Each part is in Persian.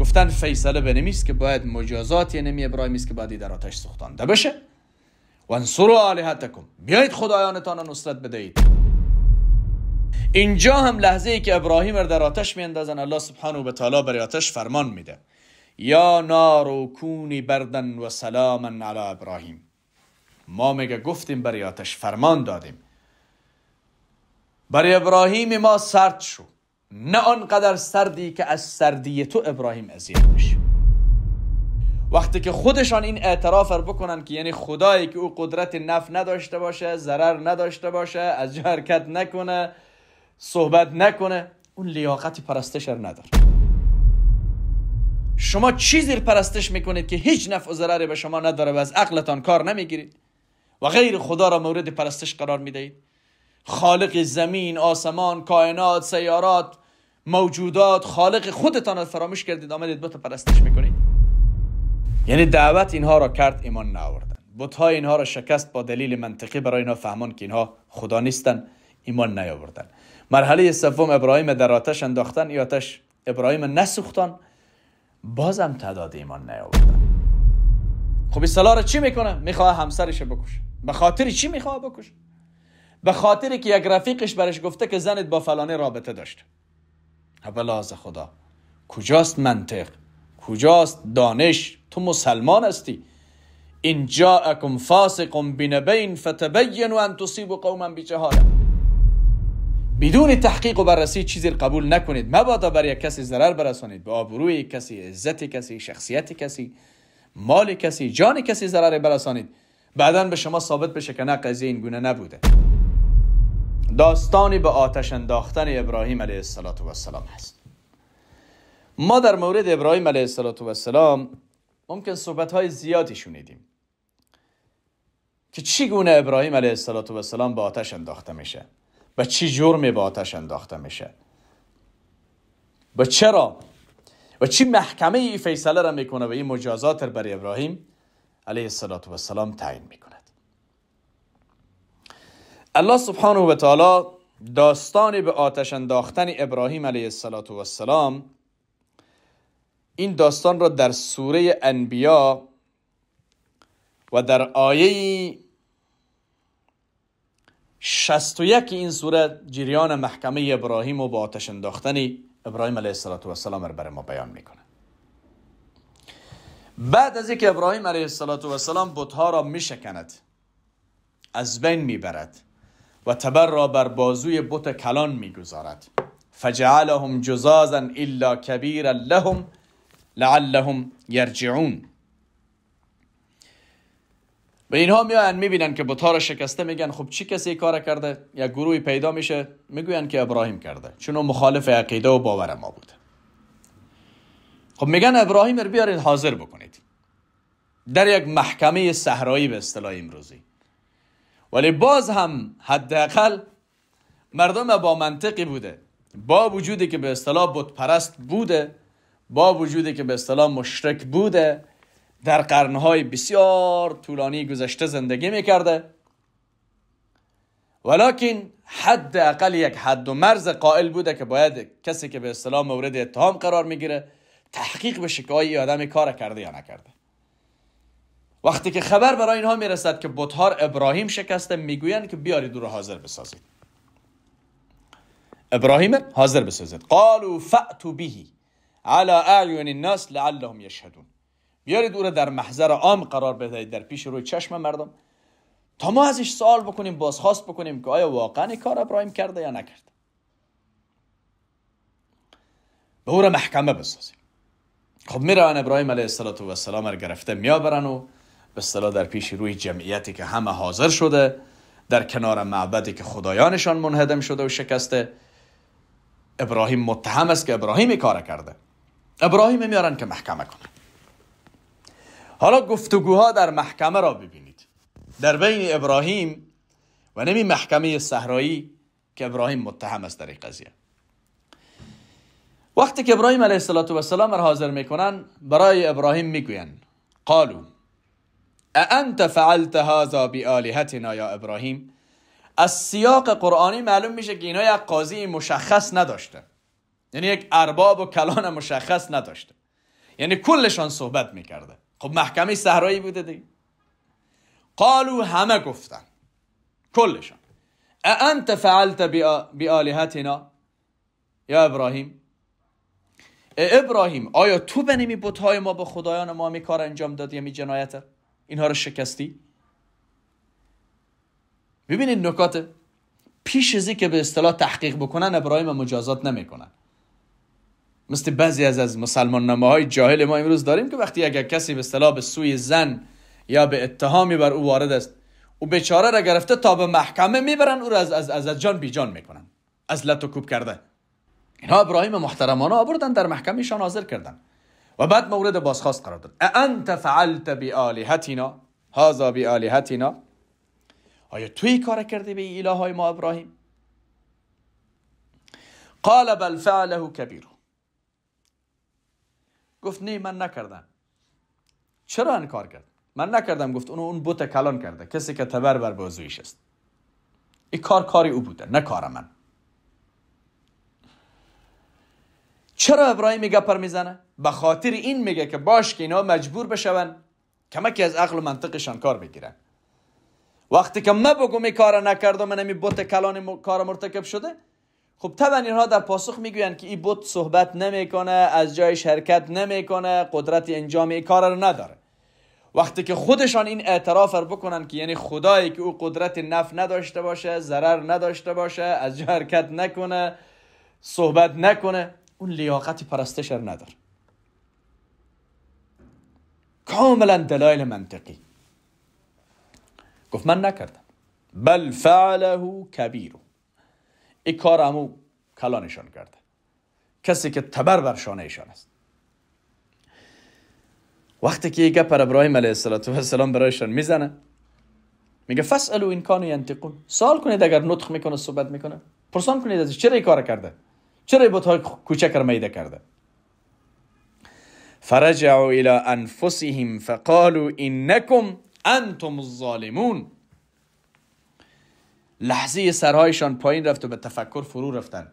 گفتن فیصله نمیست که باید مجازات نمی یعنی ابراهیم است که باید در آتش سوختانده بشه و انصروا آلهتکم بیایید خدایانتان را نصرت بدهید اینجا هم لحظه ای که ابراهیم را در آتش میاندازن الله سبحانه و تعالی برای آتش فرمان میده یا نار کونی بردن و سلاما علی ابراهیم ما میگه گفتیم برای آتش فرمان دادیم برای ابراهیم ما سرد شد نه آنقدر سردی که از سردی تو ابراهیم اذیت میشه وقتی که خودشان این اعتراف رو بکنن که یعنی خدایی که او قدرت نف نداشته باشه ضرر نداشته باشه از حرکت نکنه صحبت نکنه اون لیاقت پرستش رو نداره شما چیزی رو پرستش میکنید که هیچ نفع و ضرری به شما نداره و از عقلتان کار نمیگیرید و غیر خدا را مورد پرستش قرار میدهید خالق زمین، آسمان، کائنات، سیارات، موجودات خالق خودتان را فراموش کردید آمدید بت پرستش میکنید یعنی دعوت اینها را کرد ایمان نیاوردن بت اینها را شکست با دلیل منطقی برای اینها فهمان که اینها خدا نیستن ایمان نیاوردن مرحله سوم ابراهیم در آتش انداختن ای آتش ابراهیم نسوختن بازم تعداد ایمان نیاوردن خب این را چی میکنه میخواه همسرش بکشه به خاطر چی میخواه بکشه به خاطر که یک رفیقش برش گفته که زنت با فلانه رابطه داشته اولاز خدا کجاست منطق کجاست دانش تو مسلمان هستی این اکم فاسقم بنبین فتبینوا ان تصیبوا قوما بجهاله بدون تحقیق و بررسی چیزی قبول نکنید مبادا بر یک کسی ضرر برسانید به آبروی کسی عزت کسی شخصیت کسی مال کسی جان کسی ضرر برسانید بعدا به شما ثابت بشه که نه قضیه این گونه نبوده داستانی به آتش انداختن ابراهیم علیه السلام هست ما در مورد ابراهیم علیه السلام ممکن صحبت های زیادی شنیدیم که چی گونه ابراهیم علیه السلام به آتش انداخته میشه و چی جرمی به آتش انداخته میشه و چرا و چی محکمه ای فیصله را میکنه و این مجازات را برای ابراهیم علیه السلام تعیین میکنه الله سبحانه و تعالی داستان به آتش انداختن ابراهیم علیه السلام این داستان را در سوره انبیا و در آیه 61 این سوره جریان محکمه ابراهیم و با آتش انداختن ابراهیم علیه السلام را برای ما بیان میکنه بعد از اینکه ابراهیم علیه السلام بتها را میشکند از بین میبرد و تبر را بر بازوی بت کلان میگذارد فجعلهم جزازا الا کبیرا لهم لعلهم یرجعون و اینها میان میبینن که بتها را شکسته میگن خب چی کسی کار کرده یا گروهی پیدا میشه میگوین که ابراهیم کرده چون مخالف عقیده و باور ما بوده خب میگن ابراهیم رو بیارید حاضر بکنید در یک محکمه صحرایی به اصطلاح امروزی ولی باز هم حداقل مردم با منطقی بوده با وجودی که به اصطلاح بت پرست بوده با وجودی که به اصطلاح مشرک بوده در قرنهای بسیار طولانی گذشته زندگی میکرده ولکن حد اقل یک حد و مرز قائل بوده که باید کسی که به اصطلاح مورد اتهام قرار میگیره تحقیق بشه که آیا آدم کار کرده یا نکرده وقتی که خبر برای اینها میرسد که بطهار ابراهیم شکسته میگویند که بیارید او حاضر بسازید ابراهیم حاضر بسازید قالوا فأتوا به على اعین الناس لعلهم یشهدون بیارید او را در محضر عام قرار بدهید در پیش روی چشم مردم تا ما ازش سوال بکنیم بازخواست بکنیم که آیا واقعا کار ابراهیم کرده یا نکرده به او را محکمه بسازیم خب میرون ابراهیم علیه السلام را گرفته میآورن و به اصطلاح در پیش روی جمعیتی که همه حاضر شده در کنار معبدی که خدایانشان منهدم شده و شکسته ابراهیم متهم است که ابراهیم کار کرده ابراهیم میارن که محکمه کنه حالا گفتگوها در محکمه را ببینید در بین ابراهیم و نمی محکمه صحرایی که ابراهیم متهم است در این قضیه وقتی که ابراهیم علیه السلام را حاضر میکنن برای ابراهیم میگوین قالو انت فعلت هذا بآلهتنا یا ابراهیم از سیاق قرآنی معلوم میشه که اینا یک قاضی مشخص نداشته یعنی یک ارباب و کلان مشخص نداشته یعنی کلشان صحبت میکرده خب محکمه صحرایی بوده دی قالو همه گفتن کلشان انت فعلت بآلهتنا یا ابراهیم ابراهیم آیا تو به می ما به خدایان ما می کار انجام دادی می یعنی جنایت اینها رو شکستی ببینید نکات پیش ازی که به اصطلاح تحقیق بکنن ابراهیم مجازات نمیکنن مثل بعضی از از مسلمان نامه های جاهل ما امروز داریم که وقتی اگر کسی به اصطلاح به سوی زن یا به اتهامی بر او وارد است او بیچاره را گرفته تا به محکمه میبرن او را از از از, جان بیجان میکنن از لتو کوب کرده اینها ابراهیم محترمانه آوردن در شان حاضر کردن و بعد مورد بازخواست قرار داد انت فعلت بی آلیهتینا هازا بی آلیهتینا آیا توی کار کردی به اله های ما ابراهیم قال بل فعله کبیر گفت نه من نکردم چرا این کار کرد من نکردم گفت اونو اون بوت کلان کرده کسی که تبر بر بازویش است این کار کاری او بوده نه کار من چرا ابراهیم میگه پر میزنه به خاطر این میگه که باش که اینا مجبور بشون کمکی از عقل و منطقشان کار بگیرن وقتی که من بگم این کار نکردم من این بوت کلان کار مرتکب شده خب طبعا اینها در پاسخ میگویند که این بوت صحبت نمیکنه از جایش حرکت نمیکنه قدرت انجام این کار رو نداره وقتی که خودشان این اعتراف رو بکنن که یعنی خدایی که او قدرت نف نداشته باشه ضرر نداشته باشه از جا حرکت نکنه صحبت نکنه اون لیاقت پرستش کاملا دلایل منطقی گفت من نکردم بل فعله کبیرو ای کار همو کلانشان کرده کسی که تبر بر شانه ایشان است وقتی که یک پر ابراهیم علیه السلام برایشان میزنه میگه فسالو این کانو ینتقون سوال کنید اگر نطخ میکنه صحبت میکنه پرسان کنید از چرا این کار کرده چرا های کوچک را میده کرده فرجعوا الی انفسهم فقالوا انکم انتم الظالمون لحظه سرهایشان پایین رفت و به تفکر فرو رفتن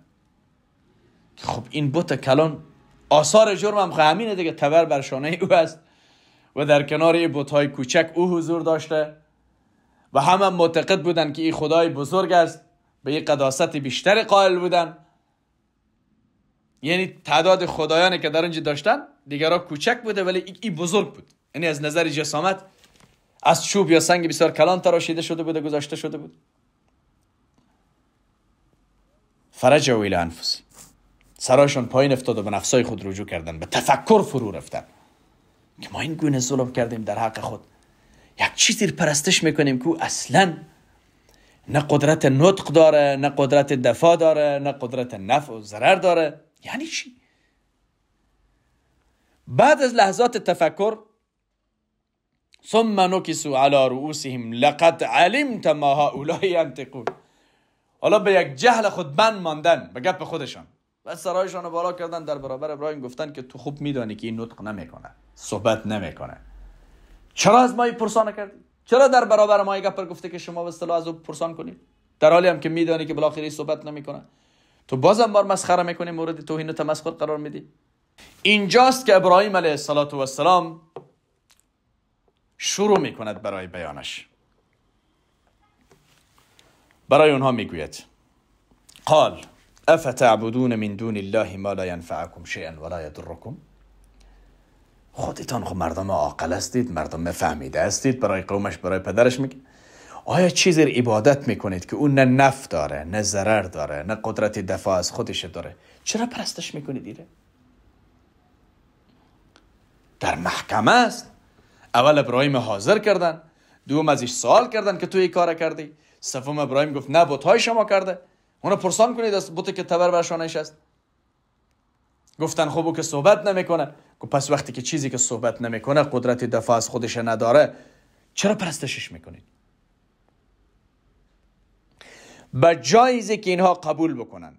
خب این بت کلان آثار جرم هم خب همینه دیگه تبر بر شانه او است و در کنار این های کوچک او حضور داشته و همه معتقد بودند که این خدای بزرگ است به یک قداست بیشتر قائل بودن یعنی تعداد خدایانی که در اونجا داشتن دیگرا کوچک بوده ولی این بزرگ بود یعنی از نظر جسامت از چوب یا سنگ بسیار کلان تراشیده شده بوده گذاشته شده بود فرج و انفسی سرایشان پایین افتاد و به نفسای خود رجوع کردن به تفکر فرو رفتن که ما این گونه ظلم کردیم در حق خود یک چیزی پرستش میکنیم که اصلا نه قدرت نطق داره نه قدرت دفاع داره نه قدرت نفع و ضرر داره یعنی چی بعد از لحظات تفکر ثم نکسو على رؤوسهم لقد علمت ما هؤلاء ينطقون حالا به یک جهل خودبند ماندن به گپ خودشان و سرایشان رو بالا کردن در برابر ابراهیم گفتن که تو خوب میدانی که این نطق نمیکنه صحبت نمیکنه چرا از ما پرسانه پرسان کردی چرا در برابر ما گپ گفته که شما به اصطلاح از او پرسان کنید در حالی هم که میدانی که بالاخره صحبت نمیکنه تو بازم بار مسخره میکنی مورد توهین و تمسخر قرار میدی اینجاست که ابراهیم علیه السلام شروع میکند برای بیانش برای اونها میگوید قال تعبدون من دون الله ما لا ينفعكم شيئا ولا يضركم خودتان خود خب مردم عاقل هستید مردم فهمیده هستید برای قومش برای پدرش میگه آیا چیزی رو عبادت میکنید که اون نه نف داره نه ضرر داره نه قدرت دفاع از خودش داره چرا پرستش میکنید ایره در محکمه است اول ابراهیم حاضر کردن دوم ازش سوال کردن که تو این کار کردی سوم ابراهیم گفت نه های شما کرده اونو پرسان کنید از بوتی که تبر بر است گفتن خوبو که صحبت نمیکنه گفت پس وقتی که چیزی که صحبت نمیکنه قدرت دفاع از خودش نداره چرا پرستشش میکنید و جایزه که اینها قبول بکنن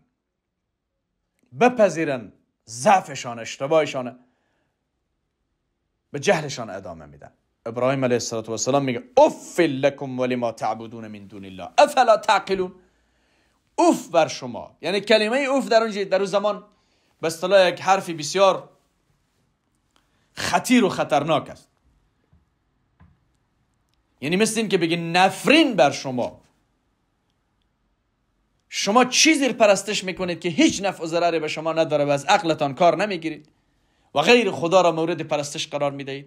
بپذیرن ضعفشان اشتباهشان به جهلشان ادامه میدن ابراهیم علیه السلام میگه اف لکم ولی ما تعبدون من دون الله افلا تعقلون اوف بر شما یعنی کلمه اوف در اون در اون زمان به اصطلاح یک حرفی بسیار خطیر و خطرناک است یعنی مثل این که بگی نفرین بر شما شما چیزی پرستش میکنید که هیچ نفع و ضرری به شما نداره و از عقلتان کار نمیگیرید و غیر خدا را مورد پرستش قرار میدهید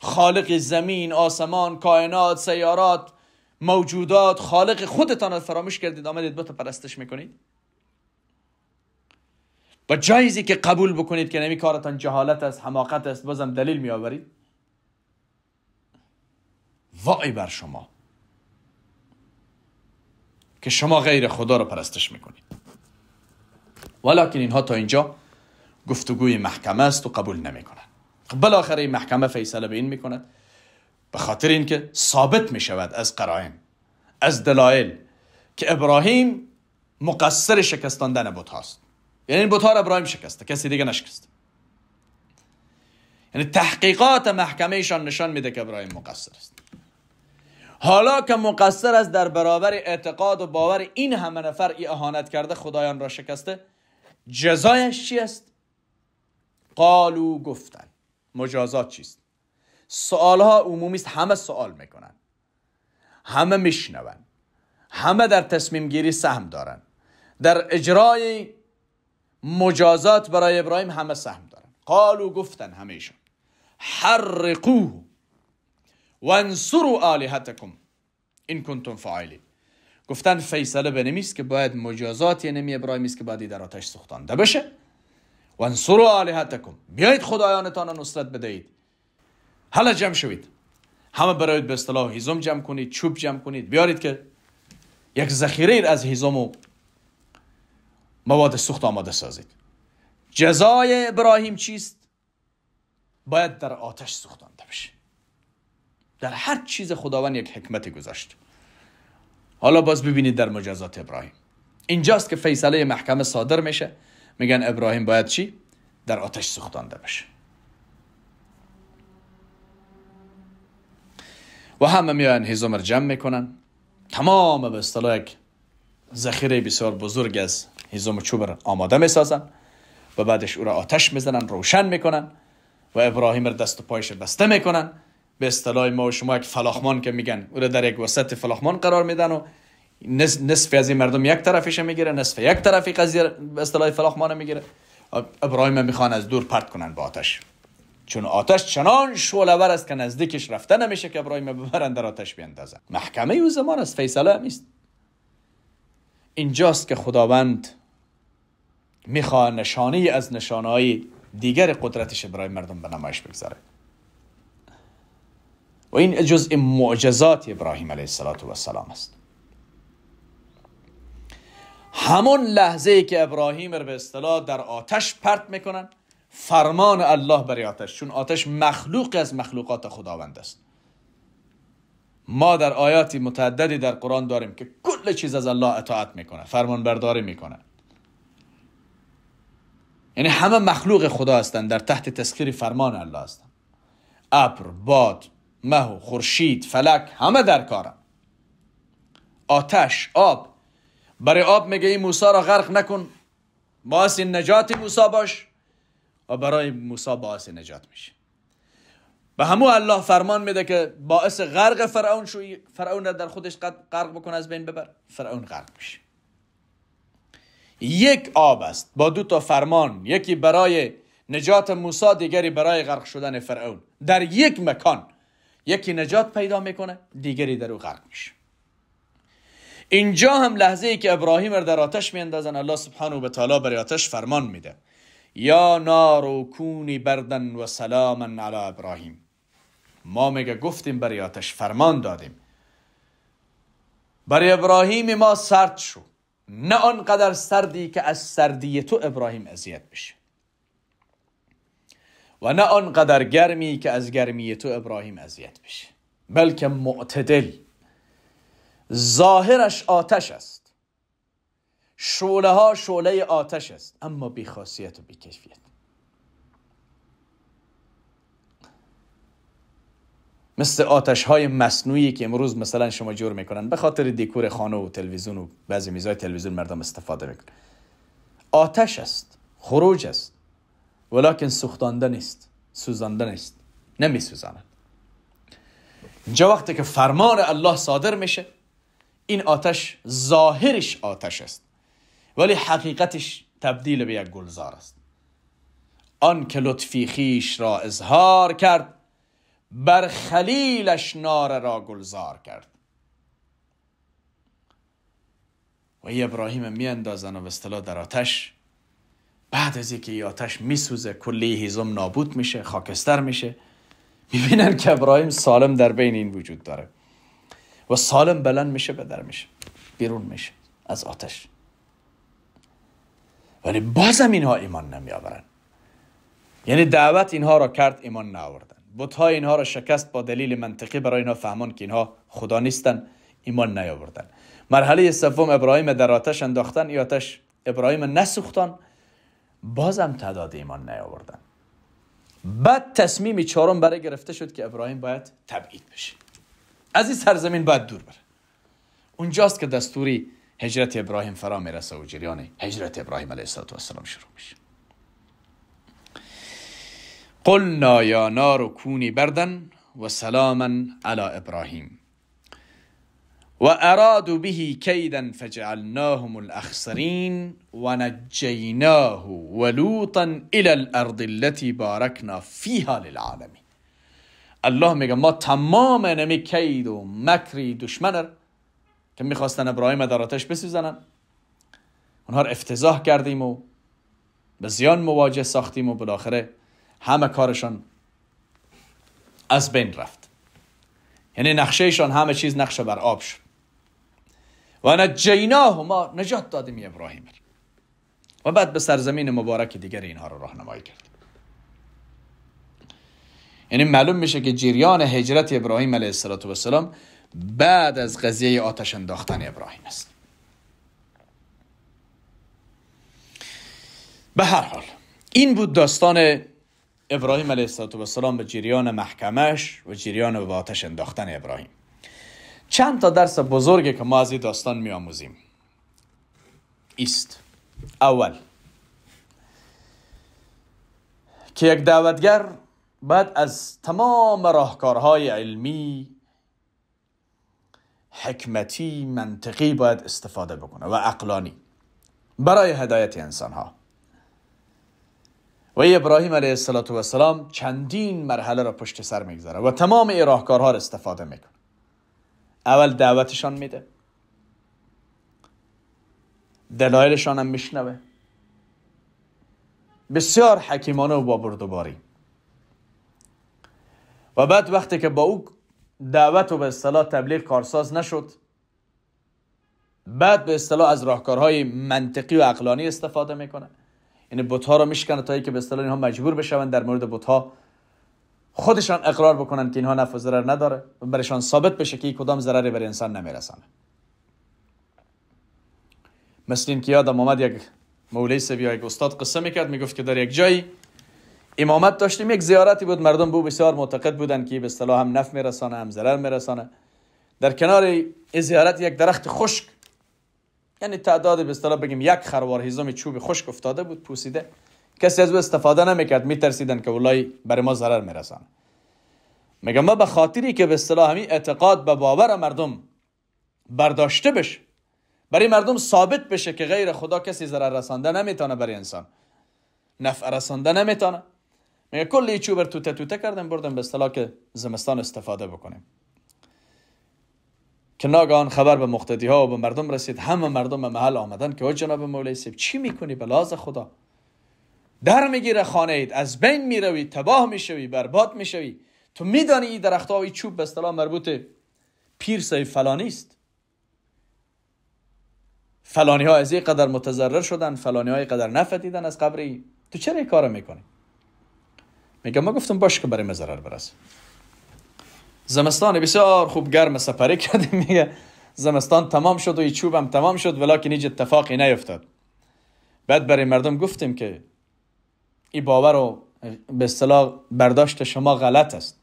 خالق زمین آسمان کائنات سیارات موجودات خالق خودتان را فراموش کردید آمدید تا پرستش میکنید و جایزی که قبول بکنید که نمی کارتان جهالت است حماقت است بازم دلیل میآورید وای بر شما که شما غیر خدا رو پرستش میکنید ولیکن اینها تا اینجا گفتگوی محکمه است و قبول نمیکنند بالاخره محکمه فیصله به این میکند به خاطر اینکه ثابت میشود از قرائن از دلایل که ابراهیم مقصر شکستاندن بت هاست یعنی این بت ها ابراهیم شکسته کسی دیگه نشکست یعنی تحقیقات محکمه ایشان نشان میده که ابراهیم مقصر است حالا که مقصر است در برابر اعتقاد و باور این همه نفر ای اهانت کرده خدایان را شکسته جزایش چی است قالو گفتن مجازات چیست سوال ها عمومی است همه سوال میکنن همه میشنون همه در تصمیم گیری سهم دارن در اجرای مجازات برای ابراهیم همه سهم دارن قالو گفتن همیشون حرقوه وانصروا آلهتکم این کنتم فعالی گفتن فیصله نمیست که باید مجازات یعنی نمی ابراهیم است که بعدی در آتش سوختانده بشه وانصروا آلهتکم بیایید خدایانتان را نصرت بدهید حالا جمع شوید همه برایید به اصطلاح هیزم جمع کنید چوب جمع کنید بیارید که یک ذخیره از هیزم و مواد سوخت آماده سازید جزای ابراهیم چیست باید در آتش سوختانده بشه در هر چیز خداوند یک حکمت گذاشت حالا باز ببینید در مجازات ابراهیم اینجاست که فیصله محکمه صادر میشه میگن ابراهیم باید چی در آتش سوختانده بشه و همه میان هیزمر جمع میکنن تمام به اصطلاح یک ذخیره بسیار بزرگ از هیزم چوب چوبر آماده میسازن و بعدش او را آتش میزنن روشن میکنن و ابراهیم را دست و پایش بسته میکنن به اصطلاح ما و شما یک فلاخمان که میگن او در یک وسط فلاخمان قرار میدن و نصف از این مردم یک طرفش میگیره نصف یک طرفی قضیه به اصطلاح فلاخمان میگیره ابراهیم میخوان از دور پرت کنن با آتش چون آتش چنان شولور است که نزدیکش رفته نمیشه که ابراهیم ببرن در آتش بیندازن محکمه او زمان است فیصله نیست اینجاست که خداوند میخواه نشانی از نشانهای دیگر قدرتش برای مردم به نمایش بگذاره و این جزء معجزات ابراهیم علیه السلام است همون لحظه که ابراهیم رو به اصطلاح در آتش پرت میکنن فرمان الله برای آتش چون آتش مخلوق از مخلوقات خداوند است ما در آیاتی متعددی در قرآن داریم که کل چیز از الله اطاعت میکنه فرمان برداری میکنه یعنی همه مخلوق خدا هستند در تحت تسخیر فرمان الله هستند ابر باد مه و خورشید فلک همه در کارم آتش آب برای آب میگه این موسی را غرق نکن باعث نجات موسی باش و برای موسی باعث نجات میشه به همو الله فرمان میده که باعث غرق فرعون شوی فرعون در خودش غرق بکن از بین ببر فرعون غرق میشه یک آب است با دو تا فرمان یکی برای نجات موسی دیگری برای غرق شدن فرعون در یک مکان یکی نجات پیدا میکنه دیگری در او غرق میشه اینجا هم لحظه ای که ابراهیم رو در آتش میاندازن الله سبحانه و تعالی برای آتش فرمان میده یا و کونی بردن و سلاما علی ابراهیم ما میگه گفتیم برای آتش فرمان دادیم برای ابراهیم ما سرد شو نه آنقدر سردی که از سردی تو ابراهیم اذیت بشه و نه آنقدر گرمی که از گرمی تو ابراهیم اذیت بشه بلکه معتدل ظاهرش آتش است شعله ها شعله آتش است اما بی خاصیت و بی کشفیت مثل آتش های مصنوعی که امروز مثلا شما جور میکنن به خاطر دیکور خانه و تلویزیون و بعضی میزای تلویزیون مردم استفاده میکنن آتش است خروج است ولیکن سوختانده نیست سوزانده نیست نمی سوزاند اینجا وقتی که فرمان الله صادر میشه این آتش ظاهرش آتش است ولی حقیقتش تبدیل به یک گلزار است آن که لطفی خیش را اظهار کرد بر خلیلش نار را گلزار کرد و ای ابراهیم میاندازن و اصطلاح در آتش بعد از اینکه ای آتش میسوزه کلی هیزم نابود میشه خاکستر میشه میبینن که ابراهیم سالم در بین این وجود داره و سالم بلند میشه بدر میشه بیرون میشه از آتش ولی بازم اینها ایمان نمی آورن. یعنی دعوت اینها را کرد ایمان نآوردن ها اینها را شکست با دلیل منطقی برای اینها فهمان که اینها خدا نیستن ایمان نیاوردن مرحله سوم ابراهیم در آتش انداختن ای آتش ابراهیم نسوختان بازم تعداد ایمان نیاوردن بعد تصمیم چهارم برای گرفته شد که ابراهیم باید تبعید بشه از این سرزمین باید دور بره اونجاست که دستوری هجرت ابراهیم فرا میرسه و جریان هجرت ابراهیم علیه السلام شروع میشه قلنا یا نار کونی بردن و سلامن علی ابراهیم و ارادو بهی کیدا فجعلناهم الاخسرین و نجیناه ولوطا الی الارض التی بارکنا فیها للعالمین الله میگه ما تمام نمی کید و مکری دشمنر که میخواستن ابراهیم در بسیزنن بسوزنن اونها رو افتضاح کردیم و به زیان مواجه ساختیم و بالاخره همه کارشان از بین رفت یعنی نقشهشان همه چیز نقشه بر آب شد و نجیناه ما نجات دادیم ابراهیم و بعد به سرزمین مبارک دیگر اینها رو راهنمایی کرد یعنی معلوم میشه که جریان هجرت ابراهیم علیه السلام بعد از قضیه آتش انداختن ابراهیم است به هر حال این بود داستان ابراهیم علیه السلام به جریان محکمش و جریان به آتش انداختن ابراهیم چند تا درس بزرگی که ما از این داستان می آموزیم است اول که یک دعوتگر بعد از تمام راهکارهای علمی حکمتی منطقی باید استفاده بکنه و عقلانی برای هدایت انسان ها و ابراهیم علیه السلام چندین مرحله را پشت سر میگذاره و تمام راهکارها را استفاده میکنه اول دعوتشان میده دلایلشان هم میشنوه بسیار حکیمانه و با و بعد وقتی که با او دعوت و به اصطلاح تبلیغ کارساز نشد بعد به اصطلاح از راهکارهای منطقی و عقلانی استفاده میکنه یعنی بوتها رو میشکنه تا که به اصطلاح اینها مجبور بشون در مورد بتها خودشان اقرار بکنن که اینها نفع ضرر نداره و برشان ثابت بشه که کدام ضرری بر انسان نمیرسانه مثل این که یادم آمد یک مولای سوی یک استاد قصه میکرد میگفت که در یک جایی امامت داشتیم یک زیارتی بود مردم بو بسیار معتقد بودن که به اصطلاح هم نفع میرسانه هم ضرر میرسانه در کنار این زیارت یک درخت خشک یعنی تعداد به اصطلاح بگیم یک خروار هیزم چوب خشک افتاده بود پوسیده کسی از او استفاده نمیکرد میترسیدن که ولای برای ما ضرر میرسن میگم ما به خاطری که به اصطلاح همین اعتقاد به باور مردم برداشته بش برای مردم ثابت بشه که غیر خدا کسی ضرر رسانده نمیتونه برای انسان نفع رسانده نمیتونه میگه کلی چوبر توته توته کردم بردم به اصطلاح که زمستان استفاده بکنیم که ناگهان خبر به مقتدی ها و به مردم رسید همه مردم به محل آمدن که او جناب مولای سیب چی میکنی به لحاظ خدا در میگیره خانه اید از بین میروی تباه میشوی برباد میشوی تو میدانی این درخت های چوب به اصطلاح مربوط پیر سای فلانی است فلانی ها از این قدر متضرر شدن فلانی های قدر نفتیدن از قبر تو چرا این کار میکنی میگم ما گفتم باش که برای ما ضرر برس زمستان بسیار خوب گرم سپری کردیم میگه زمستان تمام شد و این چوبم تمام شد که هیچ اتفاقی نیفتاد بعد برای مردم گفتیم که این باور و به اصطلاح برداشت شما غلط است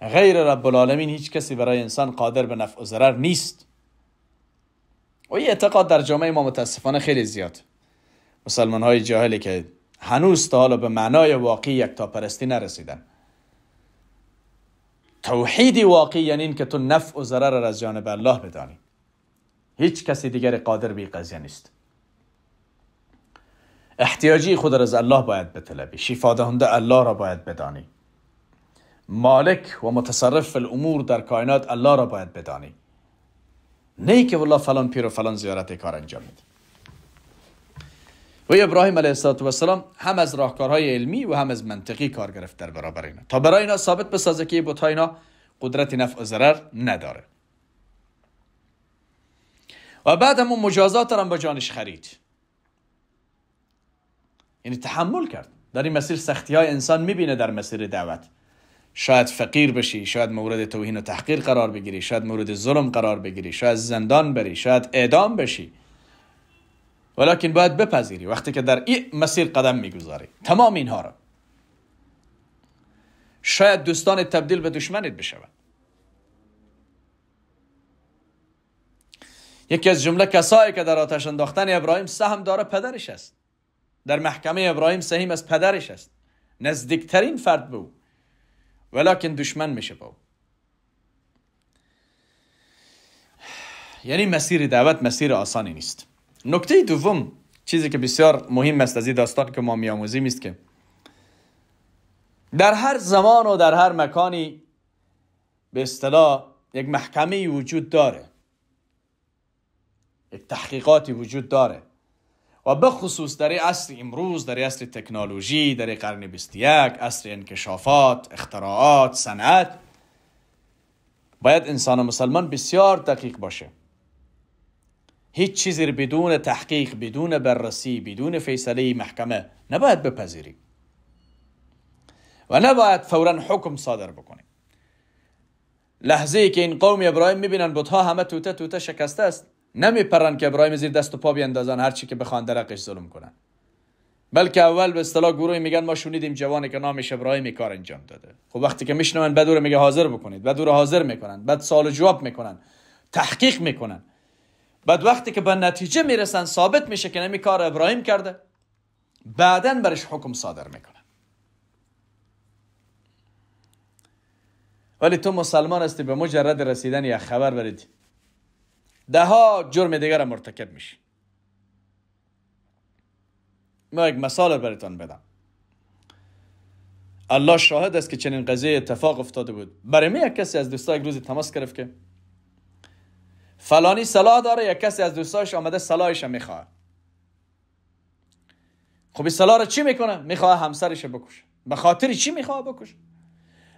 غیر رب العالمین هیچ کسی برای انسان قادر به نفع و ضرر نیست و این اعتقاد در جامعه ما متاسفانه خیلی زیاد مسلمان های جاهلی که هنوز تا حالا به معنای واقعی یک تا پرستی نرسیدن توحیدی واقعی یعنی این که تو نفع و ضرر را از جانب الله بدانی هیچ کسی دیگر قادر به قضیه نیست احتیاجی خود را از الله باید بطلبی شفا دهنده الله را باید بدانی مالک و متصرف الامور در کائنات الله را باید بدانی نه که والله فلان پیر و فلان زیارت کار انجام میده و ابراهیم علیه السلام هم از راهکارهای علمی و هم از منطقی کار گرفت در برابر اینا تا برای اینا ثابت بسازه که بت‌ها اینا قدرت نفع و ضرر نداره و بعد هم مجازات را هم به جانش خرید یعنی تحمل کرد در این مسیر سختی های انسان میبینه در مسیر دعوت شاید فقیر بشی شاید مورد توهین و تحقیر قرار بگیری شاید مورد ظلم قرار بگیری شاید زندان بری شاید اعدام بشی ولیکن باید بپذیری وقتی که در این مسیر قدم میگذاری تمام اینها را شاید دوستان تبدیل به دشمنت بشود یکی از جمله کسایی که در آتش انداختن ابراهیم سهم داره پدرش است در محکمه ابراهیم سهیم از پدرش است نزدیکترین فرد به او ولیکن دشمن میشه با او یعنی مسیر دعوت مسیر آسانی نیست نکته دوم چیزی که بسیار مهم است از این داستان که ما میاموزیم است که در هر زمان و در هر مکانی به اصطلاح یک محکمه وجود داره یک تحقیقاتی وجود داره و به خصوص در عصر امروز در عصر تکنولوژی در قرن 21 عصر انکشافات اختراعات صنعت باید انسان مسلمان بسیار دقیق باشه هیچ چیزی رو بدون تحقیق بدون بررسی بدون فیصله محکمه نباید بپذیریم و نباید فورا حکم صادر بکنیم لحظه ای که این قوم ابراهیم میبینن بتها همه توته توته شکسته است نمیپرن که ابراهیم زیر دست و پا بیندازن هر چی که بخوان درقش ظلم کنن بلکه اول به اصطلاح گروهی میگن ما شنیدیم جوانی که نامش ابراهیم کار انجام داده خب وقتی که میشنون بعد میگه حاضر بکنید بعد حاضر میکنن بعد سال و جواب میکنن تحقیق میکنن بعد وقتی که به نتیجه میرسن ثابت میشه که نمی کار ابراهیم کرده بعدا برش حکم صادر میکنن ولی تو مسلمان هستی به مجرد رسیدن یک خبر برید ده ها جرم دیگر مرتکب میشه ما یک مثال براتان بدم الله شاهد است که چنین قضیه اتفاق افتاده بود برای من یک کسی از دوستای یک روزی تماس گرفت که فلانی صلاح داره یک کسی از دوستایش آمده صلاحش میخواه خب این صلاح رو چی میکنه میخواه همسرش بکشه به خاطر چی میخواه بکشه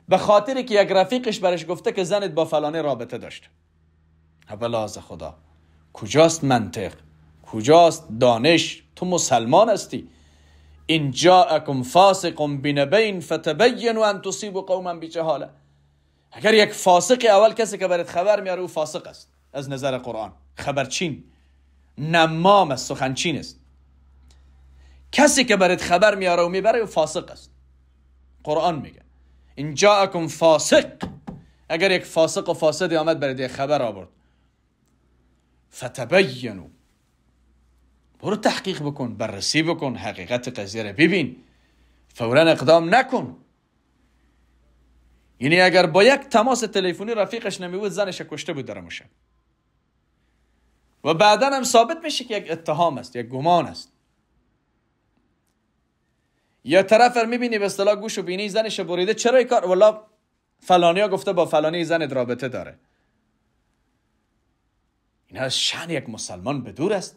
به خاطر که یک رفیقش برش گفته که زنت با فلانه رابطه داشته از خدا کجاست منطق کجاست دانش تو مسلمان هستی این اکم فاسق بنبین فتبین ان تصیب قوما بجهاله اگر یک فاسق اول کسی که برات خبر میاره او فاسق است از نظر قرآن خبرچین نمام از سخنچین است کسی که برات خبر میاره و میبره او فاسق است قرآن میگه این اکم فاسق اگر یک فاسق و فاسدی آمد برات خبر آورد فتبینو برو تحقیق بکن بررسی بکن حقیقت قضیه رو ببین فورا اقدام نکن یعنی اگر با یک تماس تلفنی رفیقش بود زنش کشته بود درموشه و بعدا هم ثابت میشه که یک اتهام است یک گمان است یا طرف رو میبینی به اصطلاح گوش و بینی زنش بریده چرا کار والله فلانی ها گفته با فلانی زن رابطه داره اینها از یک مسلمان به دور است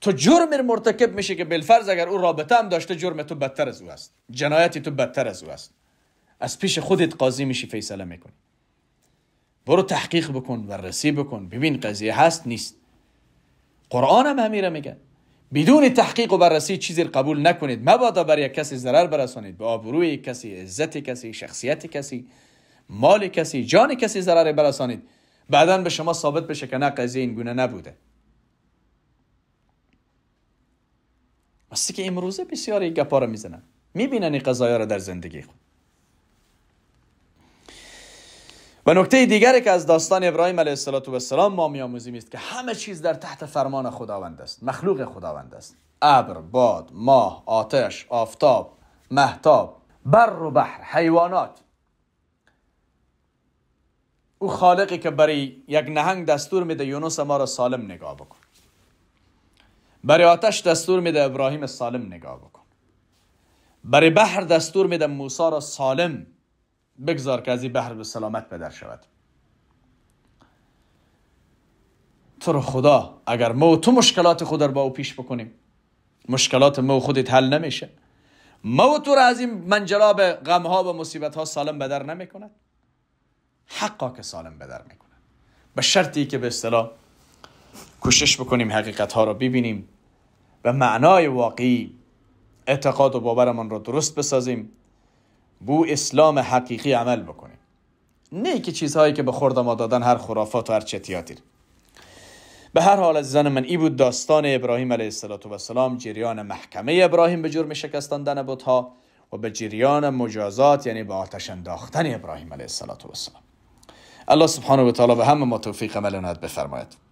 تو جرم مرتکب میشه که بلفرز اگر او رابطه هم داشته جرم تو بدتر از او است جنایتی تو بدتر از او است از پیش خودت قاضی میشی فیصله میکنی برو تحقیق بکن و رسی بکن ببین قضیه هست نیست قرآن هم همیره میگه بدون تحقیق و بررسی چیزی قبول نکنید مبادا بر یک کسی ضرر برسانید به آبروی کسی عزت کسی شخصیت کسی مال کسی جان کسی ضرر برسانید بعدا به شما ثابت بشه که نه قضیه این گونه نبوده وسی که امروزه بسیار یک گپا رو میزنن میبینن این قضایا رو در زندگی خود و نکته دیگری که از داستان ابراهیم علیه السلام ما میاموزیم است که همه چیز در تحت فرمان خداوند است مخلوق خداوند است ابر باد ماه آتش آفتاب محتاب بر و بحر حیوانات او خالقی که برای یک نهنگ دستور میده یونس ما را سالم نگاه بکن برای آتش دستور میده ابراهیم سالم نگاه بکن برای بحر دستور میده موسی را سالم بگذار که از این بحر به سلامت بدر شود تو خدا اگر ما و تو مشکلات خود را با او پیش بکنیم مشکلات ما و خودت حل نمیشه ما و تو را از این منجلاب غمها و مصیبت ها سالم بدر نمیکند حقا که سالم بدر در میکنن به شرطی که به اصطلاح کوشش بکنیم حقیقت ها رو ببینیم و معنای واقعی اعتقاد و باورمان رو درست بسازیم بو اسلام حقیقی عمل بکنیم نه که چیزهایی که به خورد ما دادن هر خرافات و هر چتیاتی به هر حال زن من ای بود داستان ابراهیم علیه السلام جریان محکمه ابراهیم به جرم شکستاندن بودها و به جریان مجازات یعنی به آتش انداختن ابراهیم علیه السلام الله سبحانه و تعالی به همه ما توفیق عمل نهاد بفرماید